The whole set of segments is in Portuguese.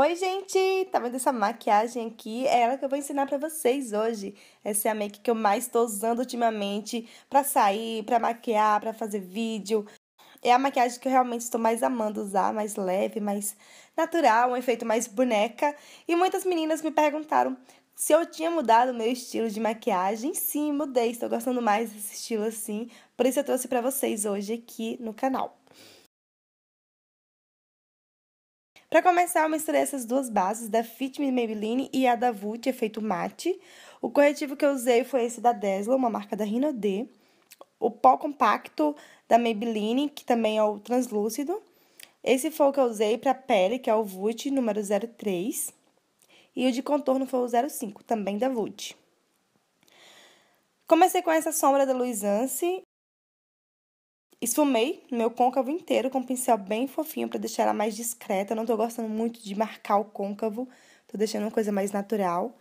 Oi, gente! Tá vendo essa maquiagem aqui? É ela que eu vou ensinar pra vocês hoje. Essa é a make que eu mais tô usando ultimamente pra sair, pra maquiar, pra fazer vídeo. É a maquiagem que eu realmente estou mais amando usar, mais leve, mais natural, um efeito mais boneca. E muitas meninas me perguntaram se eu tinha mudado o meu estilo de maquiagem. Sim, mudei, estou gostando mais desse estilo assim. Por isso eu trouxe pra vocês hoje aqui no canal. Para começar, eu misturei essas duas bases, da Fit Me Maybelline e a da Vult Efeito Matte. O corretivo que eu usei foi esse da Desla, uma marca da D. O pó compacto da Maybelline, que também é o translúcido. Esse foi o que eu usei para pele, que é o Vult número 03. E o de contorno foi o 05, também da Vult. Comecei com essa sombra da Luisance, Esfumei meu côncavo inteiro com um pincel bem fofinho para deixar ela mais discreta. não tô gostando muito de marcar o côncavo, tô deixando uma coisa mais natural.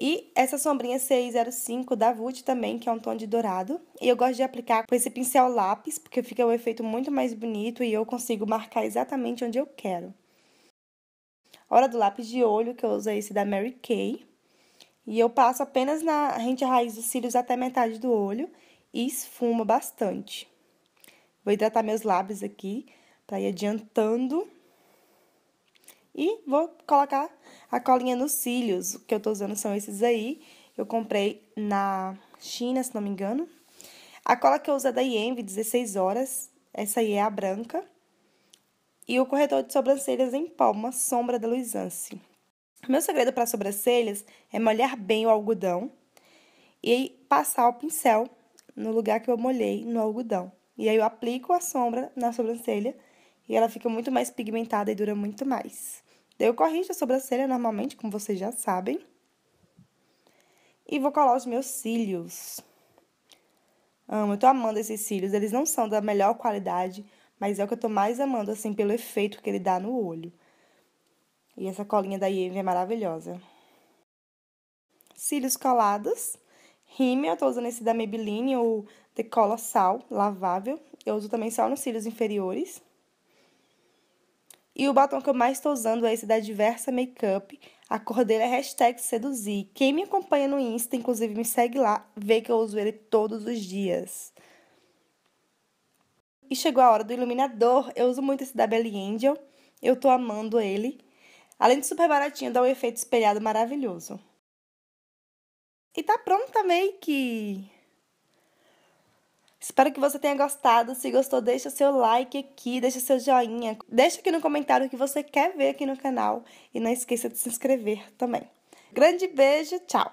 E essa sombrinha 605 da Vult também, que é um tom de dourado. E eu gosto de aplicar com esse pincel lápis, porque fica o um efeito muito mais bonito e eu consigo marcar exatamente onde eu quero. Hora do lápis de olho, que eu uso é esse da Mary Kay. E eu passo apenas na rente raiz dos cílios até metade do olho e esfumo bastante. Vou hidratar meus lábios aqui para ir adiantando. E vou colocar a colinha nos cílios. O que eu tô usando são esses aí. Eu comprei na China, se não me engano. A cola que eu uso é da Yenvi, 16 horas. Essa aí é a branca. E o corretor de sobrancelhas em pó, uma sombra da Luisance. Meu segredo para sobrancelhas é molhar bem o algodão e passar o pincel no lugar que eu molhei no algodão. E aí eu aplico a sombra na sobrancelha e ela fica muito mais pigmentada e dura muito mais. Daí eu corrijo a sobrancelha normalmente, como vocês já sabem. E vou colar os meus cílios. Amo, eu tô amando esses cílios. Eles não são da melhor qualidade, mas é o que eu tô mais amando, assim, pelo efeito que ele dá no olho. E essa colinha da Yves é maravilhosa. Cílios colados. Rímel, eu tô usando esse da Maybelline, ou cola sal lavável. Eu uso também só nos cílios inferiores. E o batom que eu mais estou usando é esse da Diversa Makeup. A cor dele é hashtag seduzir. Quem me acompanha no Insta, inclusive me segue lá, vê que eu uso ele todos os dias. E chegou a hora do iluminador. Eu uso muito esse da Belly Angel. Eu tô amando ele. Além de super baratinho, dá um efeito espelhado maravilhoso. E tá pronta a make! Espero que você tenha gostado. Se gostou, deixa seu like aqui, deixa seu joinha, deixa aqui no comentário o que você quer ver aqui no canal e não esqueça de se inscrever também. Grande beijo, tchau!